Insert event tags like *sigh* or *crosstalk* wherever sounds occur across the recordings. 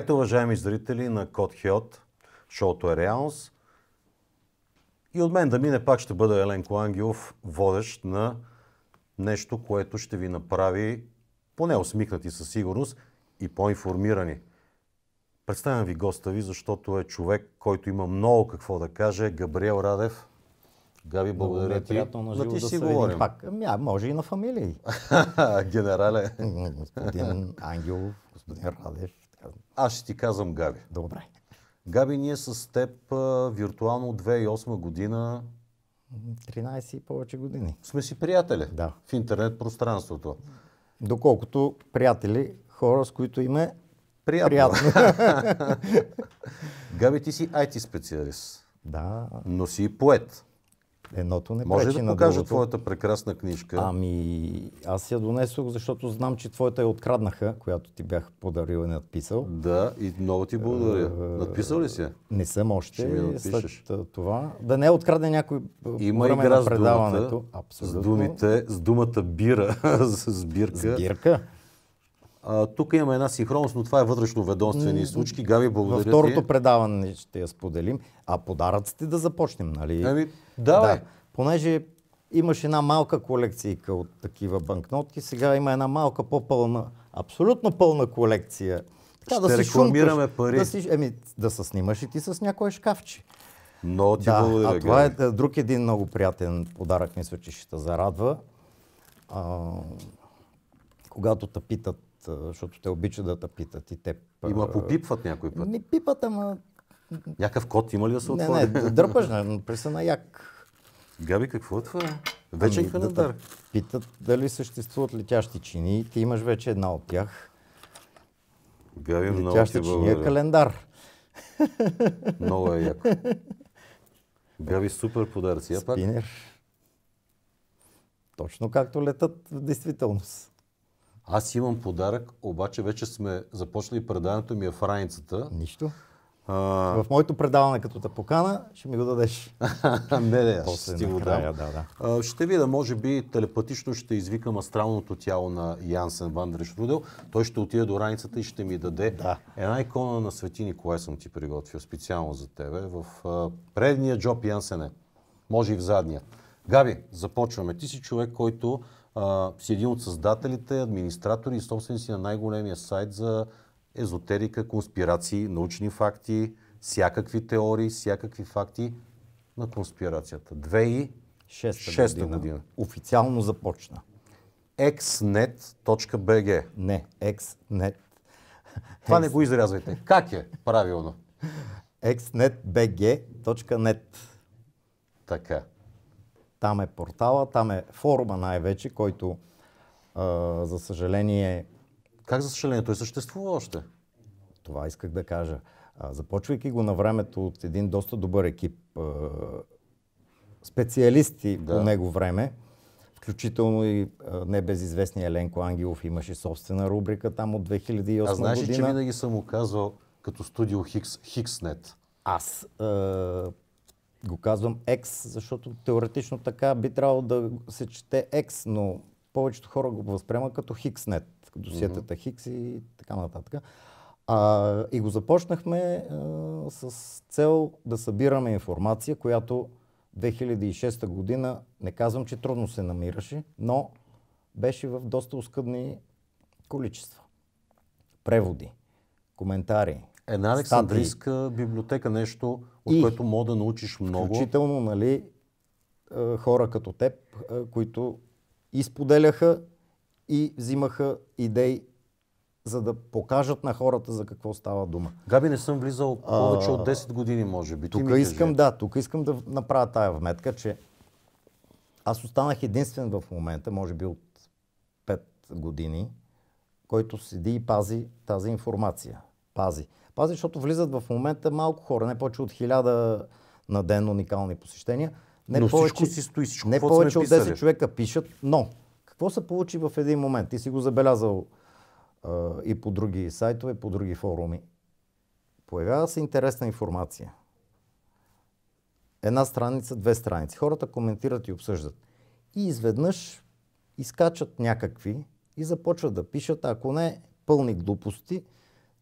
Здравейте, уважаеми зрители на Код Хиот. Шоуто е реалност. И от мен да мине пак ще бъда Еленко Ангелов, водещ на нещо, което ще ви направи поне усмихнати със сигурност и по-информирани. Представям ви госта ви, защото е човек, който има много какво да каже. Габриел Радев. Габи, благодаря Много е ти. на да, ти да си говорим. пак. Мя, ами, може и на фамилии. *laughs* Генерале. господин Ангелов, господин Радев казвам. Аз ще ти казвам Габи. Добре. Габи, ние с теб виртуално от 2008 година 13 и повече години. Сме си приятели да. в интернет пространството. Доколкото приятели, хора с които им е приятно. приятно. *laughs* Габи, ти си IT специалист. Да. Но си и поет едното не Може пречи да на другото. твоята прекрасна книжка? Ами, аз я донесох, защото знам, че твоята я откраднаха, която ти бях подарил и надписал. Да, и много ти благодаря. Е, надписал ли си Не съм още. Ще ми След това. Да не е открадне някой Има време игра на предаването. С думите, с думата бира, *laughs* с бирка. С бирка? А, тук имаме една синхронност, но това е вътрешно ведомствени случки. Гави, благодаря Във второто ти. предаване ще я споделим. А подаръците да започнем, нали? Ами, да, да. Понеже имаш една малка колекция от такива банкнотки, сега има една малка по-пълна, абсолютно пълна колекция. Така, ще да рекламираме шумкаш, пари. Да, си, еми, да се снимаш и ти с някое шкафче. Но ти да, благодаря. А това Гави. е друг един много приятен подарък, мисля, че ще те зарадва. А, когато те питат защото те обичат да те питат и те... Има попипват някой път. Ми пипат, ама... Някакъв код има ли да се отвори? Не, не, дръпаш, преса на як. Габи, какво е това? Ами, Вечен ами, календар. Да питат дали съществуват летящи чини. Ти имаш вече една от тях. Габи, много летящи чини е календар. Много е яко. *laughs* Габи, супер подаръци. Спинер. Пак. Точно както летат в действителност. Аз имам подарък, обаче вече сме започнали предаването ми е в раницата. Нищо. А... В моето предаване, като те покана, ще ми го дадеш. *laughs* не, не, аз ще ти го дам. Да, да. ще видя, може би телепатично ще извикам астралното тяло на Янсен Вандреш Рудел. Той ще отиде до раницата и ще ми даде да. една икона на Свети Николай съм ти приготвил специално за тебе. В предния джоб Янсене, може и в задния. Габи, започваме. Ти си човек, който а, си един от създателите, администратори и собственици на най-големия сайт за езотерика, конспирации, научни факти, всякакви теории, всякакви факти на конспирацията. 2006 година. година. Официално започна. xnet.bg Не, xnet. Това не го изрязвайте. Как е правилно? xnet.bg.net Така. Там е портала, там е форума най-вече, който а, за съжаление... Как за съжаление? Той съществува още. Това исках да кажа. А, започвайки го на времето от един доста добър екип а, специалисти да. по него време, включително и небезизвестния Еленко Ангелов имаше собствена рубрика там от 2008 година. А знаеш, че винаги съм оказвал като студио Хикс, Хикснет. Аз го казвам X, защото теоретично така би трябвало да се чете X, но повечето хора го възприемат като Хикснет, досиетата Хикс и така нататък. А, и го започнахме а, с цел да събираме информация, която 2006 година, не казвам, че трудно се намираше, но беше в доста оскъдни количества. Преводи, коментари, една Александрийска библиотека, нещо, от и, което мога да научиш много. Включително, нали, е, хора като теб, е, които изподеляха и взимаха идеи, за да покажат на хората за какво става дума. Габи, не съм влизал повече а, от 10 години, може би. Тук искам, да, тук искам да направя тая вметка, че аз останах единствен в момента, може би от 5 години, който седи и пази тази информация. Пази пази, защото влизат в момента малко хора, не повече от хиляда на ден уникални посещения. Не но повече, си стои, всичко, не повече от 10 човека пишат, но какво се получи в един момент? Ти си го забелязал а, и по други сайтове, по други форуми. Появява се интересна информация. Една страница, две страници. Хората коментират и обсъждат. И изведнъж изкачат някакви и започват да пишат, ако не пълни глупости,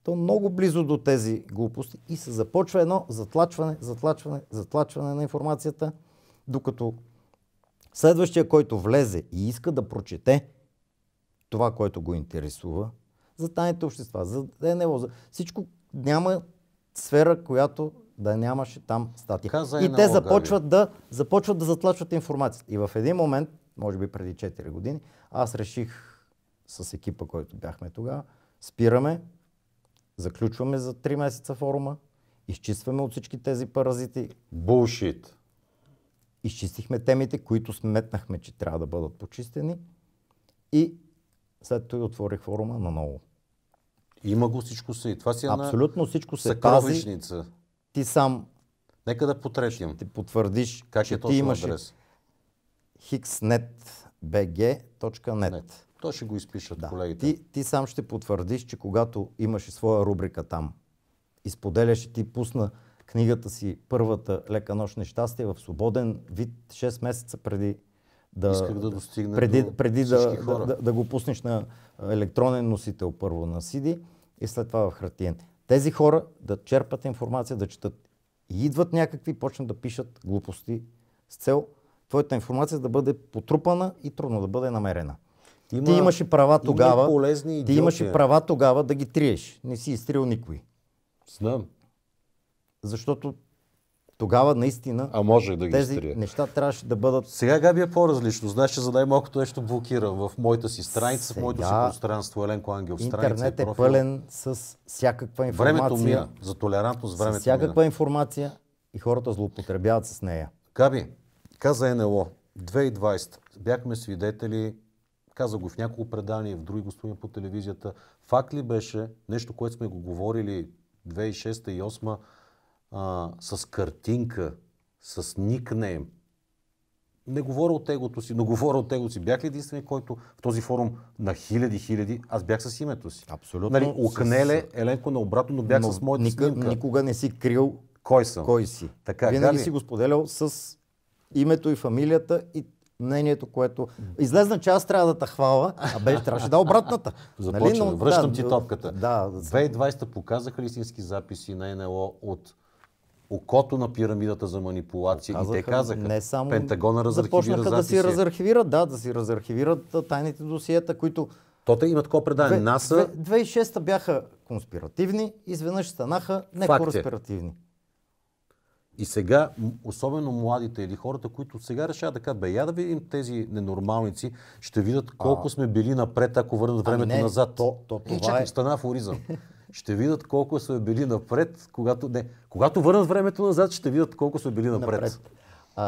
то много близо до тези глупости и се започва едно затлачване, затлачване, затлачване на информацията, докато следващия, който влезе и иска да прочете това, което го интересува, за тайните общества, за ДНО, за всичко няма сфера, която да нямаше там статия. Каза и те започват да, започват да затлачват информацията. И в един момент, може би преди 4 години, аз реших с екипа, който бяхме тогава, спираме, Заключваме за 3 месеца форума, изчистваме от всички тези паразити. Булшит! Изчистихме темите, които сметнахме, че трябва да бъдат почистени и след това отворих форума ново. Има го всичко си, И това си е Абсолютно всичко се тази. Ти сам Нека да потретим. Ти потвърдиш, как че е ти имаш хикснет.bg.net. То ще го изпишат да. колегите. Ти, ти сам ще потвърдиш, че когато имаше своя рубрика там, изподеляше ти пусна книгата си първата лека нощ нещастие в свободен вид 6 месеца преди да, Исках да достигне преди, до преди да, хора. Да, да, да го пуснеш на електронен носител първо на CD и след това в хартиен. Тези хора да черпат информация, да четат. И идват някакви, почнат да пишат глупости с цел твоята информация да бъде потрупана и трудно да бъде намерена. Има... Ти имаше права тогава. Има полезни Ти имаше права тогава да ги триеш. Не си изтрил никой. Знам. Защото тогава наистина а може да ги тези стрия. неща трябваше да бъдат... Сега Габи е по-различно. Знаеш, че за най-малкото нещо блокира в моята си страница, Сега... в моето си пространство, Еленко Ангел страница. Интернет е профил. пълен с всякаква информация. Времето мина. Е за толерантност времето с е. всякаква мина. информация и хората злоупотребяват с нея. Габи, каза НЛО, 2020 бяхме свидетели каза го в няколко предания, в други господини по телевизията. Факт ли беше нещо, което сме го говорили 2006 и 2008 а, с картинка, с никнейм? Не говоря от егото си, но говоря от егото си. Бях ли единствен, който в този форум на хиляди, хиляди, аз бях с името си. Абсолютно. Нали, окнеле, с... Еленко обратно, но бях но с моята никъ... снимка. Никога не си крил кой съм. Кой си. Така, Винаги си го споделял с името и фамилията и мнението, което... Излезна, че аз трябва да те хвала, а беше, трябваше да е обратната. *laughs* Започваме, нали? връщам да, ти топката. Да, 2020 показаха ли истински записи на НЛО от окото на пирамидата за манипулация казаха, и те казаха, не само Пентагона разархивира записи. да си разархивират, да, да си разархивират тайните досиета, които... То те имат какво предаде НАСА... 2006 та бяха конспиративни, изведнъж станаха е. некораспиративни. И сега, особено младите или хората, които сега решават така, бе, я да видим тези ненормалници, ще видят колко а... сме били напред, ако върнат ами времето назад. То, то, е, това е стана афоризъм. *laughs* Ще видят колко сме били напред, когато... Не, когато върнат времето назад, ще видят колко сме били напред. напред. А,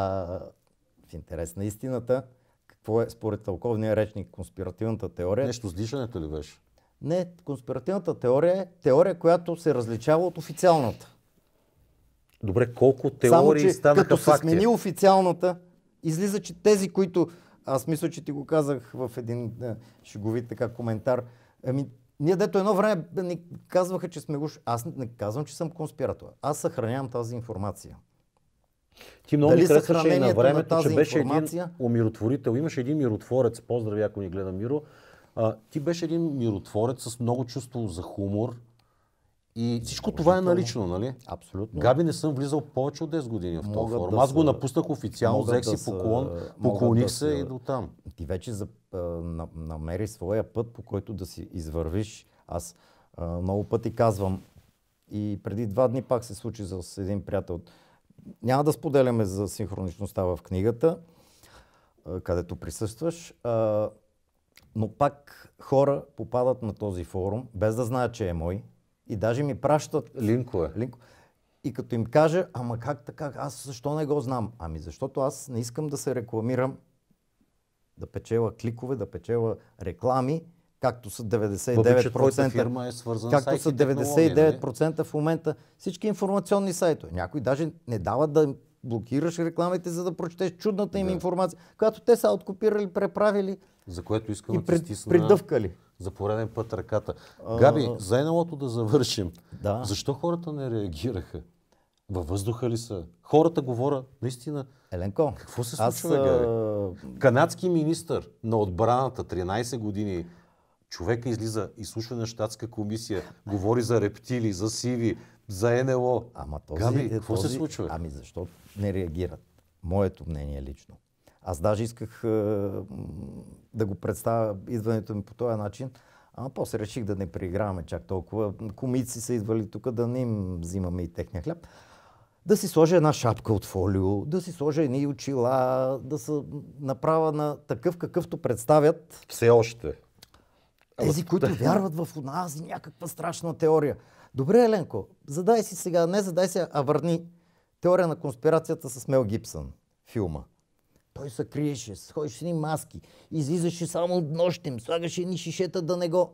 в интерес на истината, какво е според тълковния речник конспиративната теория? Нещо с дишането ли беше? Не, конспиративната теория е теория, която се различава от официалната. Добре, колко теории Само, че, станаха като факти? Като се смени официалната, излиза, че тези, които... Аз мисля, че ти го казах в един е, шеговит така коментар. Ами, ние дето едно време ни казваха, че сме уж... Аз не казвам, че съм конспиратор. Аз съхранявам тази информация. Ти много Дали ми харесваше на времето, на че беше информация... един умиротворител. Имаше един миротворец, поздрави ако ни гледа Миро. А, ти беше един миротворец с много чувство за хумор, и всичко това е налично, нали? Абсолютно. Габи не съм влизал повече от 10 години в този форма. Да Аз го напуснах официално, взех си да поклон, поклоних да се и до там. Ти вече за, намери своя път, по който да си извървиш. Аз а, много пъти казвам, и преди два дни пак се случи с един приятел. Няма да споделяме за синхроничността в книгата, където присъстваш, а, но пак хора попадат на този форум, без да знаят, че е мой, и даже ми пращат... Линкове. Линк... И като им кажа, ама как така, аз защо не го знам? Ами защото аз не искам да се рекламирам, да печела кликове, да печела реклами, както са 99%, е както са 99% нали? в момента всички информационни сайтове. Някой даже не дава да блокираш рекламите, за да прочетеш чудната им да. информация, която те са откопирали, преправили За което искам и пред, да придъвкали за пореден път ръката. А... Габи, заедалото да завършим. Да. Защо хората не реагираха? Във въздуха ли са? Хората говоря, наистина. Еленко. Какво се случва, аз, Канадски министр на отбраната, 13 години, човека излиза, слуша на щатска комисия, говори за рептили, за сиви, за НЛО. Ама този, Габи, какво този, се случва? Ами защо не реагират? Моето мнение лично. Аз даже исках е, да го представя идването ми по този начин, а после реших да не преиграваме чак толкова. Комици са идвали тук, да не им взимаме и техния хляб. Да си сложа една шапка от фолио, да си сложа едни очила, да са направя на такъв какъвто представят. Все още. Тези, които *laughs* вярват в нас, някаква страшна теория. Добре, Еленко, задай си сега, не задай си, а върни теория на конспирацията с Мел Гибсън, филма. Той се криеше, сходеше с ни маски, излизаше само от нощем, слагаше ни шишета да не го...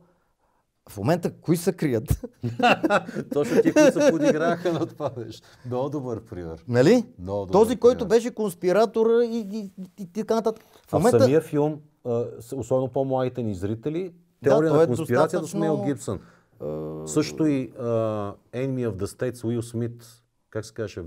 В момента кои се крият? *laughs* Точно ти, които се подиграха на това беше. Много добър пример. Нали? Много добър Този, който беше конспиратор и, така нататък. В момента... в самия филм, особено по-младите ни зрители, теория да, на е конспирацията достатъчно... с Мел Гибсън. Uh... Също и uh, Enemy of the States, Уил Смит, как се каже,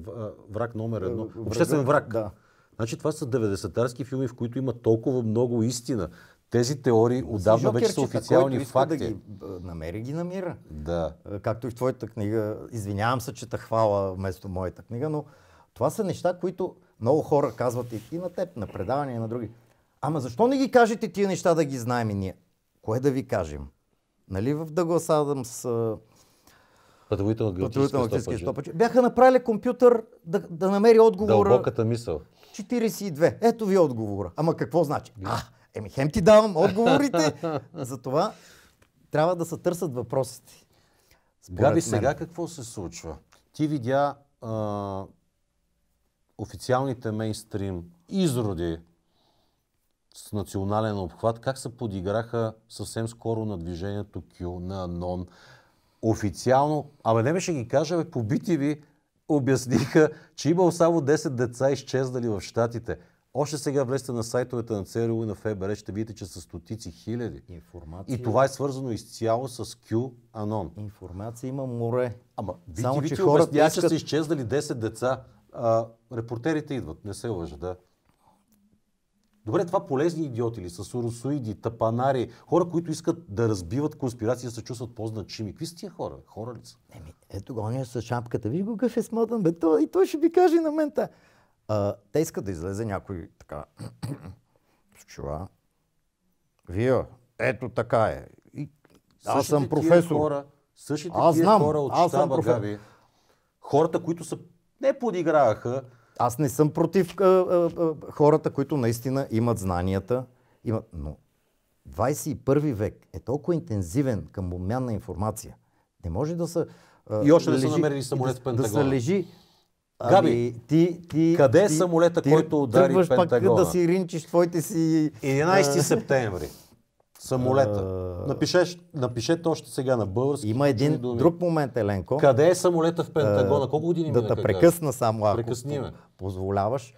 враг номер едно. Обществен враг. Да. Значи това са 90-тарски филми, в които има толкова много истина. Тези теории отдавна вече са официални факти. Да ги намери, ги намира. Да. Както и в твоята книга. Извинявам се, че те хвала вместо моята книга, но това са неща, които много хора казват и, на теб, на предавания, и на други. Ама защо не ги кажете тия неща да ги знаем и ние? Кое да ви кажем? Нали в Дъглас Адамс на геотически стопачи. Бяха направили компютър да, да намери отговора. Дълбоката мисъл. 42. Ето ви отговора. Ама какво значи? А, еми хем ти давам отговорите. *laughs* Затова трябва да се търсят въпросите. Габи, сега какво се случва? Ти видя а, официалните мейнстрим изроди с национален обхват, как се подиграха съвсем скоро на движението Q, на НОН. Официално, абе не беше ги кажа, бе, побити ви, обясниха, че имал само 10 деца изчезнали в Штатите. Още сега влезте на сайтовете на ЦРУ и на ФБР, е, ще видите, че са стотици хиляди. Информация... И това е свързано изцяло с QAnon. Информация има море. Ама, вити, Само, вити, че хората искат... са изчезнали 10 деца. А, репортерите идват, не се лъжа, да. Добре, това полезни идиоти ли са суросоиди, тапанари, хора, които искат да разбиват конспирации, да се чувстват по-значими. Какви са тия хора? Хора ли са? Еми, ето го, ония с шапката. Виж го какъв е смотан, бе. То, и той ще ви каже на мен та. А, те искат да излезе някой така *clears throat* Чува. Вио, Вие, ето така е. И... Аз съм професор. Хора, същите аз тия знам, хора от аз щаба, професор. хората, които са не подиграваха, аз не съм против а, а, а, хората, които наистина имат знанията, имат... но 21 век е толкова интензивен към обмян на информация. Не може да са... А, и още да лежи, не са намерили самолет в Пентагона. Да се лежи... Ами, Габи, ти, ти, къде е ти, е самолета, ти, който удари Пентагона? Тръгваш пак да си ринчиш твоите си... 11 септември. Самолета. А... Напишеш, напишете още сега на български. Има един думи. друг момент, Еленко. Къде е самолета в Пентагона? Колко години Да те прекъсна само, ако Прекъсниме. позволяваш.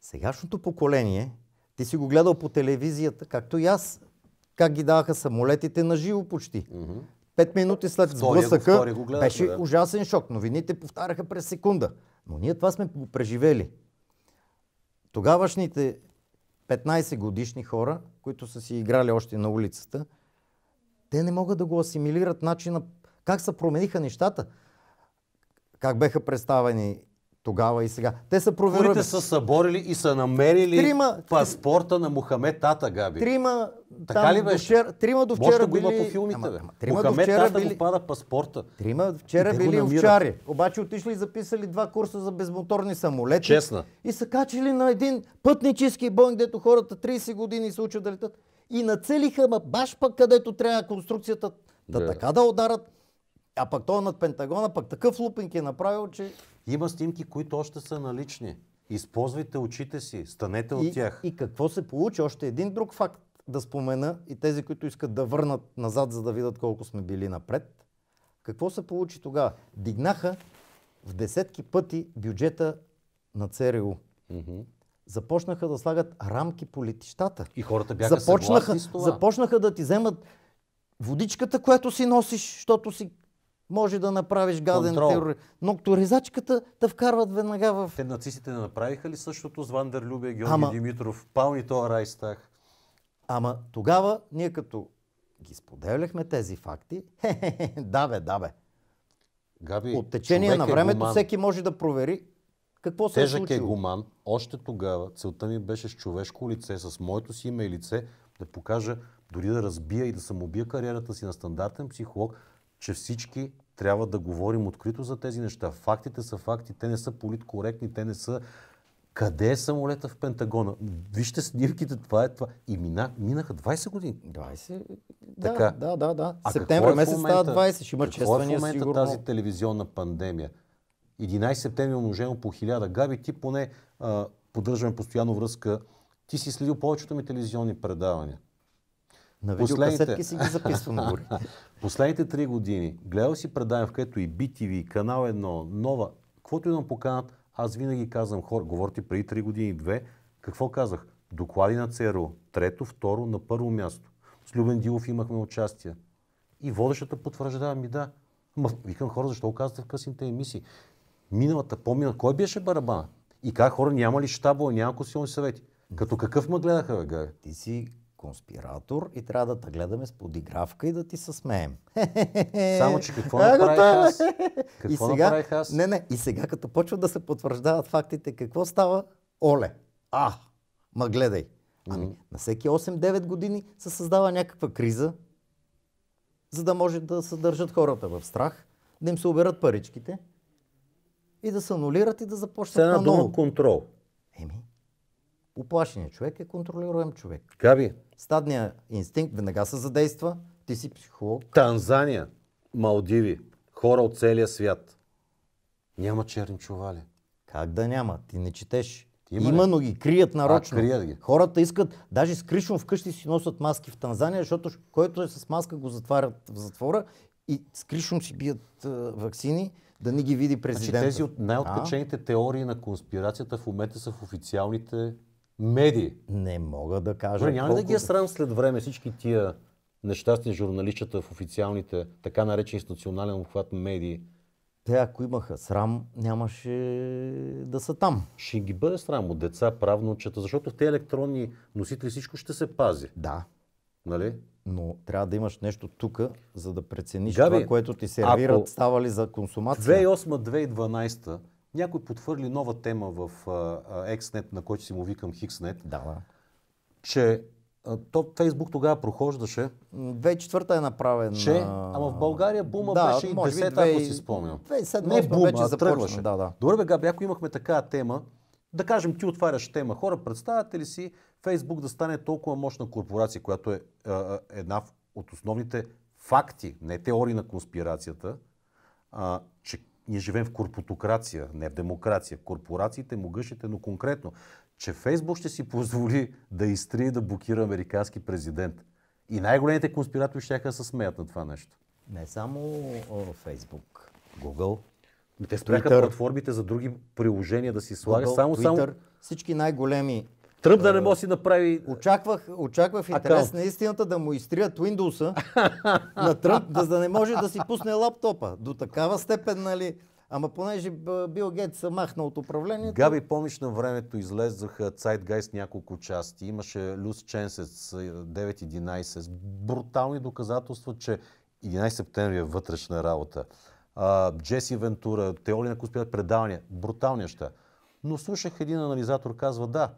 Сегашното поколение, ти си го гледал по телевизията, както и аз, как ги даваха самолетите на живо почти. Mm-hmm. Пет минути след сблъсъка беше да. ужасен шок. Новините повтаряха през секунда. Но ние това сме го преживели. Тогавашните 15 годишни хора които са си играли още на улицата, те не могат да го асимилират начина как се промениха нещата, как беха представени тогава и сега. Те са проверили. Курите са съборили и са намерили трима, паспорта на Мухамед Тата, Габи. Трима, така там, ли беше? вчера, трима до вчера Може да го има по филмите, ама, ама, трима Мухамед до вчера Тата били... го пада паспорта. Трима вчера и били овчари. Обаче отишли и записали два курса за безмоторни самолети. Честна. И са качили на един пътнически бой, дето хората 30 години се учат да летат. И нацелиха, ма баш пък където трябва конструкцията да, да така да ударат. А пък той над Пентагона, пък такъв лупинг е направил, че има снимки, които още са налични. Използвайте очите си, станете от и, тях. И какво се получи? Още един друг факт да спомена и тези, които искат да върнат назад, за да видят колко сме били напред. Какво се получи тогава? Дигнаха в десетки пъти бюджета на ЦРУ. Mm-hmm. Започнаха да слагат рамки по летищата. И хората бяха започнаха, съгласни с това. Започнаха да ти вземат водичката, която си носиш, защото си може да направиш гаден Контрол. терор. Нокторизачката те вкарват веднага в... Те нацистите не направиха ли същото с Вандер Любе, Георги Ама... Димитров, Пални Тоа Райстах? Ама тогава ние като ги споделяхме тези факти, *laughs* да бе, да бе. Габи, От течение на е времето е всеки може да провери какво се Тежък е Тежък е гуман. Още тогава целта ми беше с човешко лице, с моето си име и лице, да покажа, дори да разбия и да съм убия кариерата си на стандартен психолог, че всички трябва да говорим открито за тези неща. Фактите са факти, те не са политкоректни, те не са... Къде е самолета в Пентагона? Вижте снимките, това е това. И мина, минаха 20 години. 20? Да, така. да, да, да. А Септември е месец става 20, ще има какво е в момента сигурно. тази телевизионна пандемия? 11 септември е умножено по 1000. Габи, ти поне а, поддържаме постоянно връзка. Ти си следил повечето ми телевизионни предавания. На видеокасетки си ги записвам, говори. *laughs* Последните три години гледал си предаден, в където и BTV, Канал 1, Нова, каквото имам поканат, аз винаги казвам хора, говорите преди три години, две, какво казах? Доклади на ЦРУ, трето, второ, на първо място. С Любен Дилов имахме участие. И водещата потвърждава ми да. Ма, викам хора, защо казвате в късните емисии? Миналата, помина, кой беше барабана? И как хора няма ли щабове, няма силни съвети? Като какъв ме гледаха, бе, Ти си конспиратор и трябва да те гледаме с подигравка и да ти се смеем. *laughs* Само, че какво е, направих аз? *laughs* Какво и сега, направих аз? Не, не, и сега като почват да се потвърждават фактите, какво става? Оле, а, ма гледай. Ами, mm-hmm. на всеки 8-9 години се създава някаква криза, за да може да се държат хората в страх, да им се оберат паричките и да се анулират и да започнат на ново. на дума контрол. Еми, Оплашеният човек е контролируем човек. Каби. Стадния инстинкт веднага се задейства. Ти си психолог. Танзания, Малдиви, хора от целия свят. Няма черни чували. Как да няма? Ти не четеш. Има, Има но ги крият нарочно. А, крият ги. Хората искат, даже с Кришно вкъщи си носят маски в Танзания, защото който е с маска го затварят в затвора и с Кришно си бият а, вакцини, да не ги види значи президента. Значи тези от най-откачените теории на конспирацията в момента са в официалните медии. Не мога да кажа. Добре, няма колко... да ги е срам след време всички тия нещастни журналистчета в официалните, така наречени с национален обхват медии? Те, ако имаха срам, нямаше да са там. Ще ги бъде срам от деца, правночета, защото в тези електронни носители всичко ще се пази. Да. Нали? Но трябва да имаш нещо тук, за да прецениш Габи, това, което ти сервират, ако... става ли за консумация. 2008-2012 някой потвърли нова тема в XNet, на който си му викам HixNet. Да, да. Че то Фейсбук тогава прохождаше. 2004 е направен. Че, ама в България бума да, беше и 10-та, ако си спомням. 2007 Не бума, вече а тръгваше. Да, да. Добре, бе, Габи, ако имахме такава тема, да кажем, ти отваряш тема. Хора, представяте ли си Фейсбук да стане толкова мощна корпорация, която е, е, е една от основните факти, не теории на конспирацията, а, ние живеем в корпотокрация, не в демокрация. Корпорациите могъщите, но конкретно, че Фейсбук ще си позволи да изтрие да блокира американски президент. И най-големите конспиратори ще да се смеят на това нещо. Не само Фейсбук, Google. Ами те спряха платформите за други приложения да си слагат. Само, Twitter, само... Всички най-големи Тръмп да не е. може си направи... Очаквах, очаквах в интерес акаунт. на истината да му изтрият Windows-а на Тръмп, да, да не може да си пусне лаптопа. До такава степен, нали? Ама понеже Бил Гет се махна от управлението... Габи, помниш на времето излезаха Zeitgeist няколко части. Имаше Люс Ченсец 9-11 с брутални доказателства, че 11 септември е вътрешна работа. А, Джеси Вентура, теория на предавания, брутални неща. Но слушах един анализатор, казва да,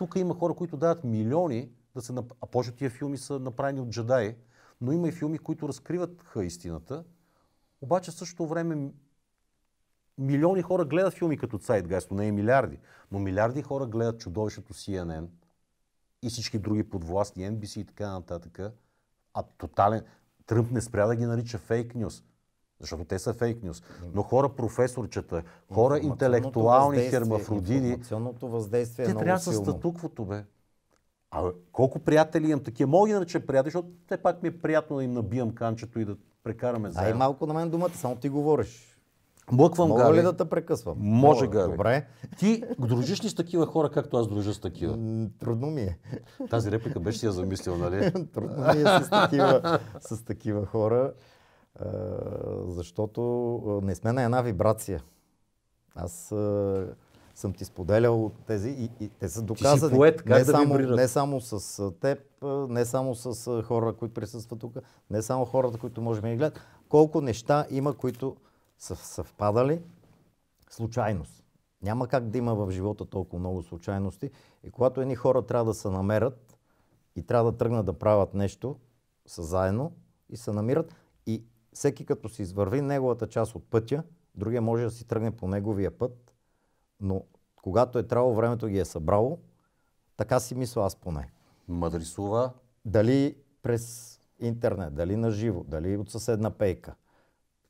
тук има хора, които дават милиони да се нап... А повече тия филми са направени от джедаи, но има и филми, които разкриват ха истината. Обаче в същото време милиони хора гледат филми като Гайсто не е милиарди, но милиарди хора гледат чудовището CNN и всички други подвластни, NBC и така нататък. А тотален... Тръмп не спря да ги нарича фейк нюс. Защото те са фейк нюс. Но хора професорчета, хора интелектуални хермафродини... Информационното въздействие е те е трябва силно. са статуквото, бе. А колко приятели имам такива? Мога иначе приятели, защото те пак ми е приятно да им набиям канчето и да прекараме заедно. Ай малко на мен думата, само ти говориш. Млъквам Мога Гали. ли да те прекъсвам? Може, Мога, Гали. Добре. Ти дружиш ли с такива хора, както аз дружа с такива? Трудно ми е. Тази реплика беше си я замислил, нали? *laughs* Трудно ми е с такива, с такива хора. Е, защото е, не сме на една вибрация. Аз е, съм ти споделял тези и, и те са доказани. поет, как не, да само, не само с теб, не само с хора, които присъстват тук, не само хората, които можем да гледат. Колко неща има, които са съвпадали случайност. Няма как да има в живота толкова много случайности. И когато едни хора трябва да се намерят и трябва да тръгнат да правят нещо, са заедно и се намират, всеки като си извърви неговата част от пътя, другия може да си тръгне по неговия път, но когато е трябвало, времето ги е събрало, така си мисля аз поне. Мадрисува? Дали през интернет, дали на живо, дали от съседна пейка.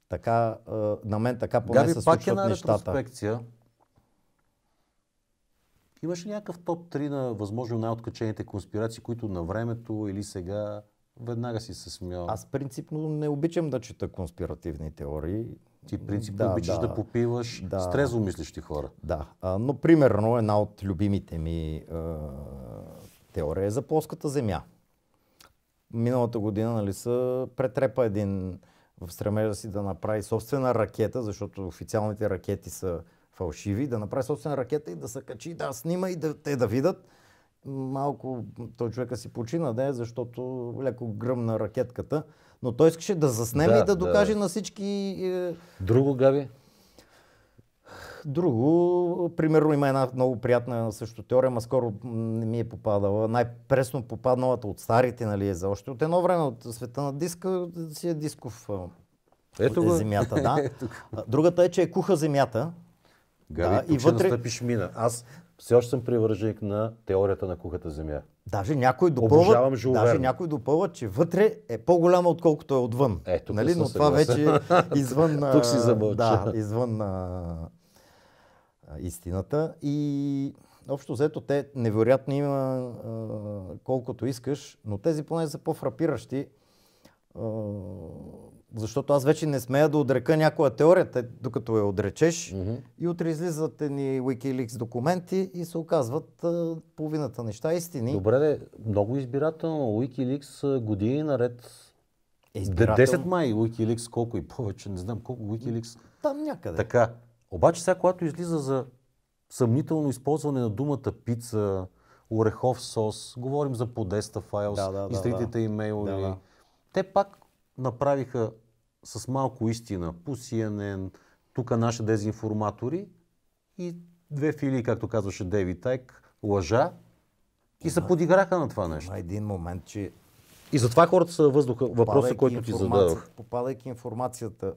Така, на мен така поне Габи, се случват нещата. Габи, пак е на ретроспекция. Имаш ли някакъв топ 3 на възможно най-откачените конспирации, които на времето или сега веднага си се смял. Аз принципно не обичам да чета конспиративни теории. Ти принципно да, обичаш да, да попиваш да, с трезво мислещи хора. Да, а, но примерно една от любимите ми а, теория е за плоската земя. Миналата година нали, са претрепа един в стремежа си да направи собствена ракета, защото официалните ракети са фалшиви, да направи собствена ракета и да се качи, да снима и да, те да видят малко той човека си почина, да е, защото леко гръмна ракетката. Но той искаше да заснеме да, и да докаже да. на всички... Е... Друго, Габи? Друго, примерно има една много приятна също теория, ма скоро не ми е попадала. Най-пресно попадналата от старите, нали, е за още от едно време от света на диска си е дисков Ето е го. земята, да. *laughs* Другата е, че е куха земята. Габи, да, и вътре... настъпиш мина. Аз все още съм привърженик на теорията на кухата земя. Даже някой допълва, даже някой допълва че вътре е по-голяма, отколкото е отвън. Е, тук нали? Но това вече е извън, *laughs* тук си да, извън а, истината. И общо взето те невероятно има а, колкото искаш, но тези поне са по-фрапиращи. А, защото аз вече не смея да отрека някоя теория, тъй, докато я отречеш. Mm-hmm. И утре излизат ни Wikileaks документи и се оказват а, половината неща истини. Добре, де, много избирателно. Wikileaks години наред. Избирател... 10 май Wikileaks колко и повече, не знам колко Wikileaks. Там някъде. Така. Обаче сега, когато излиза за съмнително използване на думата пица, орехов сос, говорим за подеста файл, да, да, изтритите да, имейли, да, да. те пак направиха с малко истина по CNN, тук наши дезинформатори и две филии, както казваше Дейви Тайк, лъжа и се подиграха на това нещо. Има един момент, че... И затова хората са въздуха въпроса, който ти задавах. Попадайки информацията,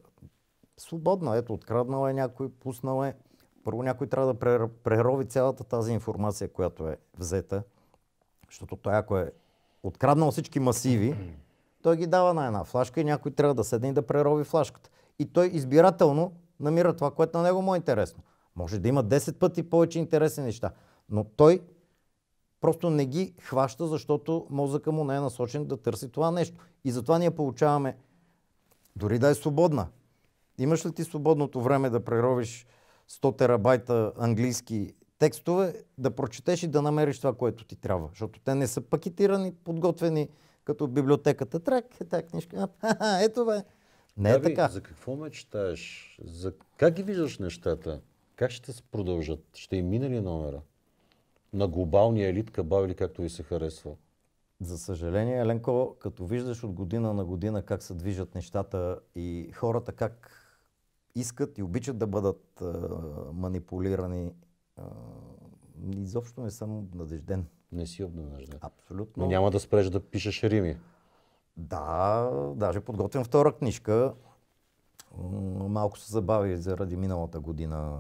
свободна, ето, откраднала е някой, пуснала е. Първо някой трябва да прерови цялата тази информация, която е взета, защото той ако е откраднал всички масиви, той ги дава на една флашка и някой трябва да седне и да прерови флашката. И той избирателно намира това, което на него му е интересно. Може да има 10 пъти повече интересни неща, но той просто не ги хваща, защото мозъка му не е насочен да търси това нещо. И затова ние получаваме, дори да е свободна. Имаш ли ти свободното време да преровиш 100 терабайта английски текстове, да прочетеш и да намериш това, което ти трябва? Защото те не са пакетирани, подготвени като библиотеката. Трак, е тази книжка. ето бе. Не е така. За какво мечтаеш? За... Как ги виждаш нещата? Как ще се продължат? Ще им мине ли номера? На глобалния елит кабав или както ви се харесва? За съжаление, Еленко, като виждаш от година на година как се движат нещата и хората как искат и обичат да бъдат манипулирани, изобщо не съм надежден не си обнадежден. Абсолютно. Но няма да спреш да пишеш рими. Да, даже подготвям втора книжка. Малко се забави заради миналата година.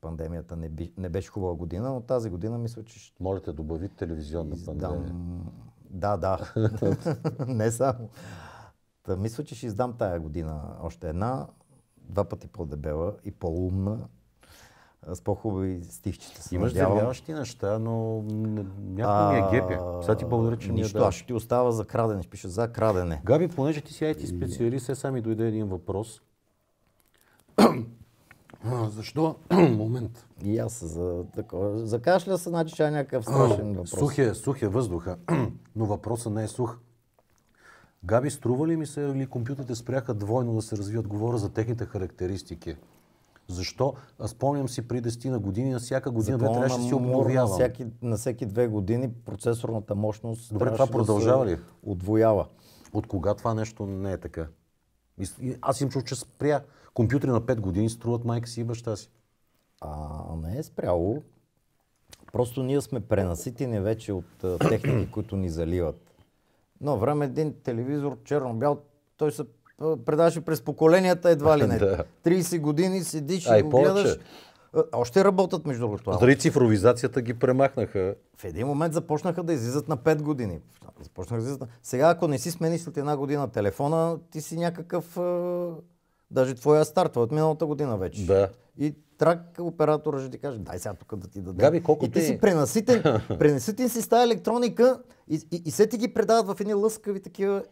Пандемията не, би, не беше хубава година, но тази година мисля, че ще... Моля те, добави телевизионна издам... пандемия. Да, да. *laughs* не само. Та, мисля, че ще издам тая година още една, два пъти по-дебела и по-умна с по-хубави стихчета. Имаш дервяващи неща, но някой ми е гепи. Сега ти благодаря, че ми е да. ще ти остава за крадене, ще пише за крадене. Габи, понеже ти си IT специалист, сега сами дойде един въпрос. *clears throat* Защо? *clears throat* Момент. И аз за такова. Закашля се, значи че е някакъв страшен въпрос. Сух е, сух е въздуха, *clears throat* но въпросът не е сух. Габи, струва ли ми се или компютрите спряха двойно да се развият? Говоря за техните характеристики. Защо? Аз спомням си при 10 на години, на всяка година Закона две трябваше да си обновявам. На всеки, на всеки две години процесорната мощност Добре, това продължава да ли? Отвоява. От кога това нещо не е така? Аз им чух, че спря. Компютри на 5 години струват майка си и баща си. А, не е спряло. Просто ние сме пренаситени вече от техники, които ни заливат. Но време един телевизор черно-бял, той се е, предаваше през поколенията едва ли *laughs* не. 30 години седиш а и го гледаш. Е, още работят, между другото. Дори цифровизацията ги премахнаха. В един момент започнаха да излизат на 5 години. Започнаха да излизат Сега, ако не си смениш след една година телефона, ти си някакъв... Е, даже твоя старт от миналата година вече. Да. И трак оператора ще ти каже, дай сега тук да ти даде. Габи, колко и ти, ти си пренаситен, *laughs* пренаситен си с тази електроника и, и, и се ти ги предават в едни лъскави такива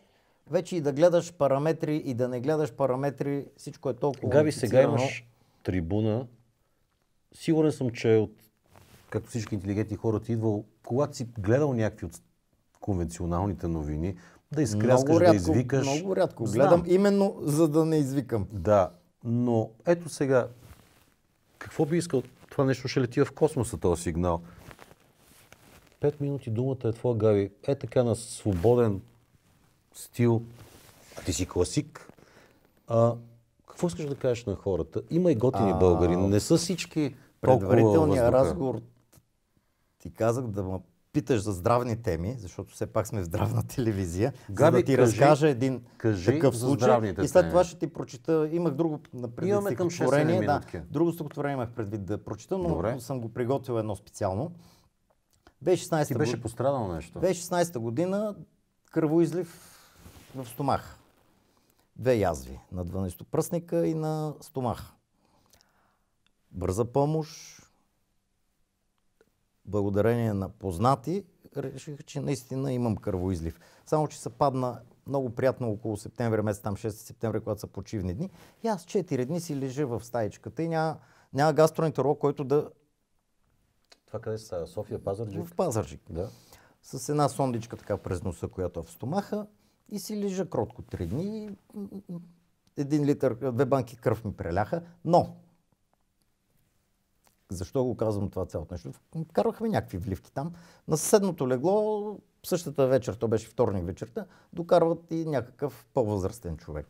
вече и да гледаш параметри и да не гледаш параметри, всичко е толкова Габи, сега имаш трибуна. Сигурен съм, че от, както всички интелигентни хора ти идвал, когато си гледал някакви от конвенционалните новини, да изкряскаш, рядко, да извикаш. Много рядко Знам. гледам, именно за да не извикам. Да, но ето сега, какво би искал? Това нещо ще лети в космоса, този сигнал. Пет минути думата е твоя, Гави. Е така на свободен стил, ти си класик. А, какво искаш да кажеш на хората? Има и готини а, българи, не са всички толкова Предварителният разговор ти казах да ме питаш за здравни теми, защото все пак сме в здравна телевизия, Габи, за да ти кажи, разкажа един кажи такъв случай. И след това ще ти прочита. Имах друго на предвид Имаме към стихотворение. Да, друго стихотворение имах предвид да прочита, но Добре. съм го приготвил едно специално. Бе 16 ти беше пострадал нещо. Бе 16 година кръвоизлив в стомах. Две язви на 12-пръстника и на стомах. Бърза помощ, благодарение на познати, реших, че наистина имам кръвоизлив. Само, че се падна много приятно около септември, месец там 6 септември, когато са почивни дни. И аз 4 дни си лежа в стаичката и няма, няма гастроентеролог, който да... Това къде са? София, Пазарджик? В Пазарджик. Да. С една сондичка така през носа, която е в стомаха и си лежа кротко три дни. Един литър, две банки кръв ми преляха. Но, защо го казвам това цялото нещо? Карвахме някакви вливки там. На съседното легло, същата вечер, то беше вторник вечерта, докарват и някакъв по-възрастен човек.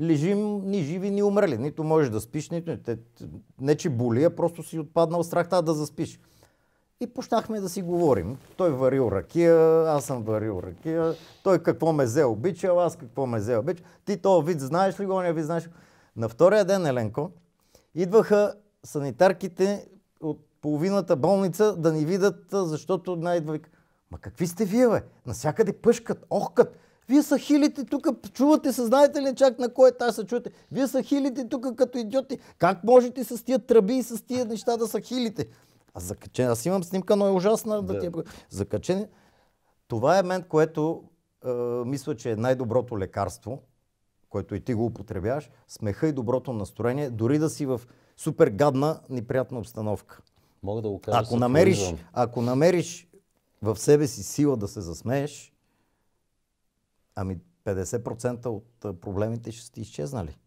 Лежим ни живи, ни умрели. Нито можеш да спиш, нито... Не че боли, а просто си отпаднал страх да заспиш. И почнахме да си говорим. Той варил ракия, аз съм варил ракия. Той какво ме мезе обича, аз какво ме взе обича. Ти този вид знаеш ли го, не вид знаеш ли? На втория ден, Еленко, идваха санитарките от половината болница да ни видят, защото най-идва Ма какви сте вие, бе? Насякъде пъшкат, охкат. Вие са хилите тук, чувате се, знаете ли чак на кой етаж се чувате? Вие са хилите тук като идиоти. Как можете с тия тръби и с тия неща да са хилите? А закачен. Аз имам снимка, но е ужасна да, да ти е Закачен. Това е мен, което е, мисля, че е най-доброто лекарство, което и ти го употребяваш. Смеха и доброто настроение, дори да си в супер гадна, неприятна обстановка. Мога да го кажа. Ако намериш, ако намериш в себе си сила да се засмееш, ами 50% от проблемите ще сте изчезнали.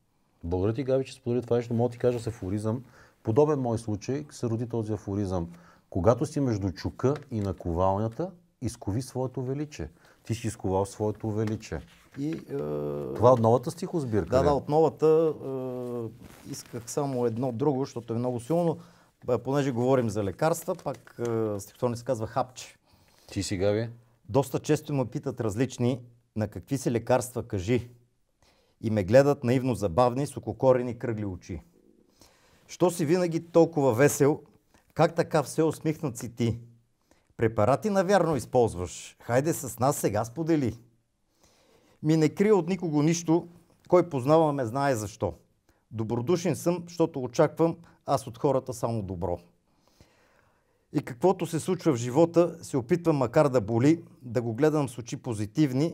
Благодаря ти, Габи, че сподели това нещо. Мога да ти кажа с афоризъм. Подобен мой случай се роди този афоризъм. Когато си между чука и наковалнята, изкови своето величие. Ти си изковал своето величие. И, е... Това е от новата стихосбирка. Да, ли? да, от новата е... исках само едно друго, защото е много силно. Е, понеже говорим за лекарства, пак е... стихотворник се казва хапче. Ти си ви? Доста често ме питат различни на какви си лекарства кажи и ме гледат наивно забавни с ококорени кръгли очи. Що си винаги толкова весел? Как така все усмихнат си ти? Препарати навярно използваш. Хайде с нас сега сподели. Ми не крия от никого нищо. Кой познава ме знае защо. Добродушен съм, защото очаквам аз от хората само добро. И каквото се случва в живота, се опитвам макар да боли, да го гледам с очи позитивни,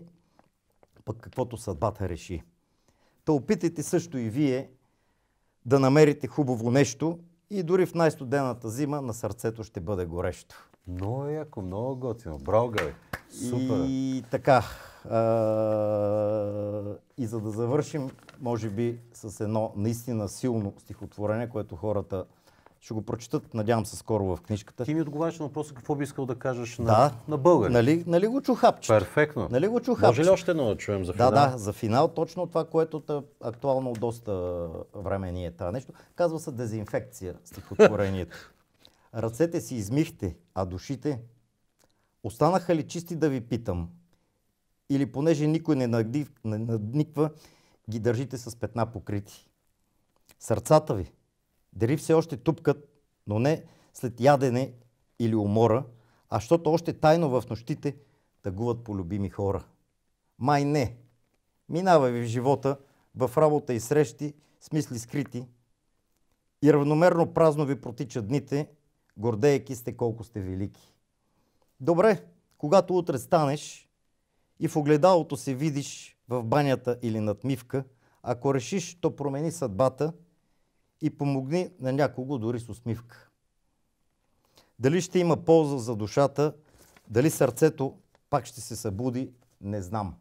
пък каквото съдбата реши. Та опитайте също и вие да намерите хубаво нещо и дори в най-студената зима на сърцето ще бъде горещо. Много яко, много готино. Браво, Гави. Супер. И така. А, и за да завършим, може би, с едно наистина силно стихотворение, което хората ще го прочитат, надявам се, скоро в книжката. Ти ми отговаряш на въпроса какво би искал да кажеш на, да. на българ. Нали, нали го чухапче? Перфектно. Нали го чухапче? Може ли още едно да чуем за финал? Да, да, за финал точно това, което е актуално от доста време ни е това нещо. Казва се дезинфекция стихотворението. *laughs* Ръцете си измихте, а душите останаха ли чисти да ви питам? Или понеже никой не, надив, не надниква, ги държите с петна покрити. Сърцата ви – дали все още тупкат, но не след ядене или умора, а защото още тайно в нощите тъгуват по любими хора. Май не. Минава ви в живота, в работа и срещи, смисли скрити, и равномерно празно ви протичат дните, гордеяки сте колко сте велики. Добре, когато утре станеш и в огледалото се видиш в банята или надмивка, ако решиш, то промени съдбата – и помогни на някого дори с усмивка. Дали ще има полза за душата, дали сърцето пак ще се събуди, не знам.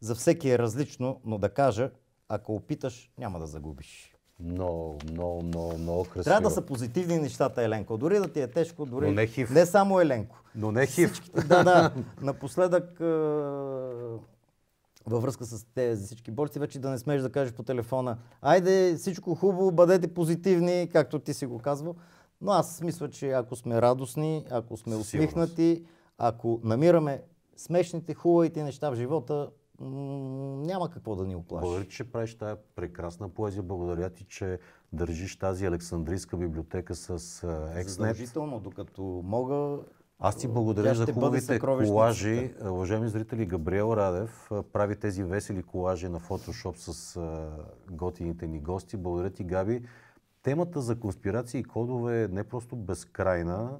За всеки е различно, но да кажа, ако опиташ, няма да загубиш. Много, много, много, много красиво. Трябва да са позитивни нещата, Еленко. Дори да ти е тежко, дори... Но не хив. Не само Еленко. Но не хив. Всичките, да, да. *laughs* Напоследък във връзка с тези всички болести, вече да не смееш да кажеш по телефона, айде всичко хубаво, бъдете позитивни, както ти си го казвал. Но аз мисля, че ако сме радостни, ако сме усмихнати, ако намираме смешните, хубавите неща в живота, няма какво да ни оплаши. Благодаря, че правиш тази прекрасна поезия. Благодаря ти, че държиш тази Александрийска библиотека с Екснет. Задължително, докато мога, аз ти благодаря за хубавите колажи. Е, уважаеми зрители, Габриел Радев е, прави тези весели колажи на фотошоп с е, готините ни гости. Благодаря ти, Габи. Темата за конспирации и кодове е не просто безкрайна.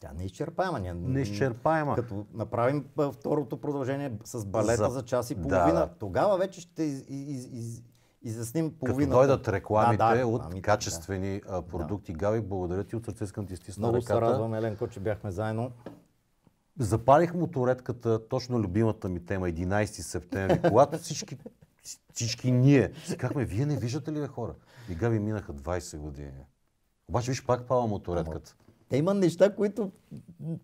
Тя не е изчерпаема. не изчерпаема. Като направим второто продължение с балета за, за час и половина, да. тогава вече ще из, из, из, изясним половината. Като дойдат рекламите да, да, от ами, качествени да. продукти. Да. Гави, благодаря ти от сърце искам ти стисна Много ръката. Много се радвам, Еленко, че бяхме заедно. Запалих моторетката, точно любимата ми тема, 11 септември, *laughs* когато всички, всички ние си казахме, вие не виждате ли бе хора? И Гави минаха 20 години. Обаче виж пак пала моторетката. Те има неща, които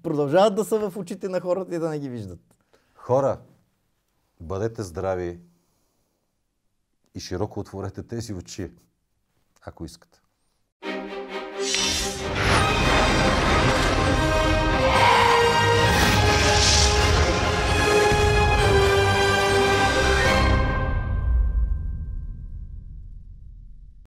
продължават да са в очите на хората и да не ги виждат. Хора, бъдете здрави, и широко отворете тези очи, ако искате.